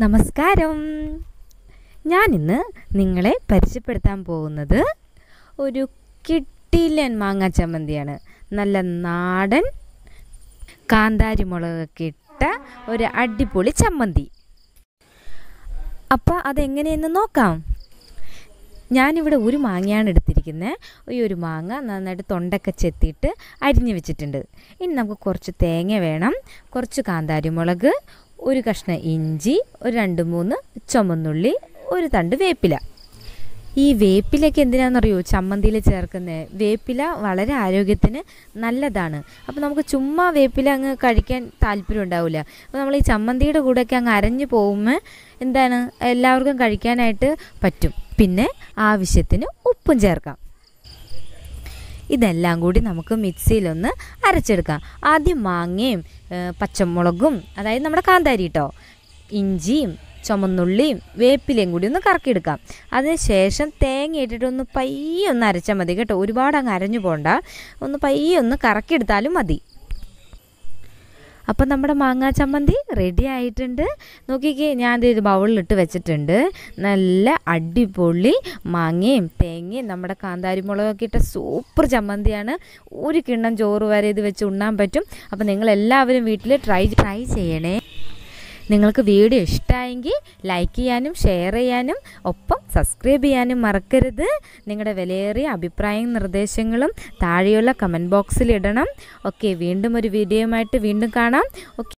നമസ്കാരം ഞാൻ ഇന്ന് നിങ്ങളെ പരിചയപ്പെടുത്താൻ പോകുന്നത് ഒരു കിട്ടിലൻ മാങ്ങ ചമ്മന്തിയാണ് നല്ല നാടൻ കാന്താരി മുളകൊക്കെ ഇട്ട ഒരു അടിപൊളി ചമ്മന്തി അപ്പോൾ അതെങ്ങനെയെന്ന് നോക്കാം ഞാനിവിടെ ഒരു മാങ്ങയാണ് എടുത്തിരിക്കുന്നത് ഈ ഒരു മാങ്ങ നന്നായിട്ട് തൊണ്ടൊക്കെ ചെത്തിയിട്ട് അരിഞ്ഞു വെച്ചിട്ടുണ്ട് ഇനി നമുക്ക് കുറച്ച് തേങ്ങ വേണം കുറച്ച് കാന്താരിമുളക് ഒരു കഷ്ണം ഇഞ്ചി ഒരു രണ്ട് മൂന്ന് ചുമന്നുള്ളി ഒരു തണ്ട് വേപ്പില ഈ വേപ്പിലൊക്കെ എന്തിനാണെന്നറിയോ ചമ്മന്തിയിൽ ചേർക്കുന്നത് വേപ്പില വളരെ ആരോഗ്യത്തിന് നല്ലതാണ് അപ്പോൾ നമുക്ക് ചുമ്മാ വേപ്പില അങ്ങ് കഴിക്കാൻ താല്പര്യം ഉണ്ടാവില്ല അപ്പോൾ നമ്മൾ ഈ ചമ്മന്തിയുടെ കൂടെയൊക്കെ അങ്ങ് അരഞ്ഞു പോകുമ്പോൾ എന്താണ് എല്ലാവർക്കും കഴിക്കാനായിട്ട് പറ്റും പിന്നെ ആവശ്യത്തിന് ഉപ്പും ചേർക്കാം ഇതെല്ലാം കൂടി നമുക്ക് മിക്സിയിലൊന്ന് അരച്ചെടുക്കാം ആദ്യം മാങ്ങയും പച്ചമുളകും അതായത് നമ്മുടെ കാന്താരി കേട്ടോ ഇഞ്ചിയും ചുമന്നുള്ളിയും വേപ്പിലയും കൂടി ഒന്ന് കറക്കിയെടുക്കാം അതിനുശേഷം തേങ്ങ ഇട്ടിട്ട് ഒന്ന് പയ്യൊന്ന് ഒന്ന് അരച്ചാൽ മതി കേട്ടോ ഒരുപാട് അങ്ങ് അരഞ്ഞു പോകണ്ട ഒന്ന് പയ്യൊന്ന് ഒന്ന് കറക്കിയെടുത്താലും മതി അപ്പോൾ നമ്മുടെ മാങ്ങാ ചമ്മന്തി റെഡി ആയിട്ടുണ്ട് നോക്കിക്കേ ഞാൻ ഇത് ബൗളിലിട്ട് വെച്ചിട്ടുണ്ട് നല്ല അടിപൊളി മാങ്ങയും തേങ്ങയും നമ്മുടെ കാന്താരിമുളകൊക്കെ ഇട്ട സൂപ്പർ ചമ്മന്തിയാണ് ഒരു കിണ്ണം ചോറ് വരെ ഇത് വെച്ച് ഉണ്ണാൻ പറ്റും അപ്പോൾ നിങ്ങൾ എല്ലാവരും വീട്ടിൽ ട്രൈ ട്രൈ ചെയ്യണേ നിങ്ങൾക്ക് വീഡിയോ ഇഷ്ടമായെങ്കിൽ ലൈക്ക് ചെയ്യാനും ഷെയർ ചെയ്യാനും ഒപ്പം സബ്സ്ക്രൈബ് ചെയ്യാനും മറക്കരുത് നിങ്ങളുടെ വിലയേറിയ അഭിപ്രായവും നിർദ്ദേശങ്ങളും താഴെയുള്ള കമൻറ്റ് ബോക്സിൽ ഇടണം ഓക്കെ വീണ്ടും ഒരു വീഡിയോയുമായിട്ട് വീണ്ടും കാണാം ഓക്കെ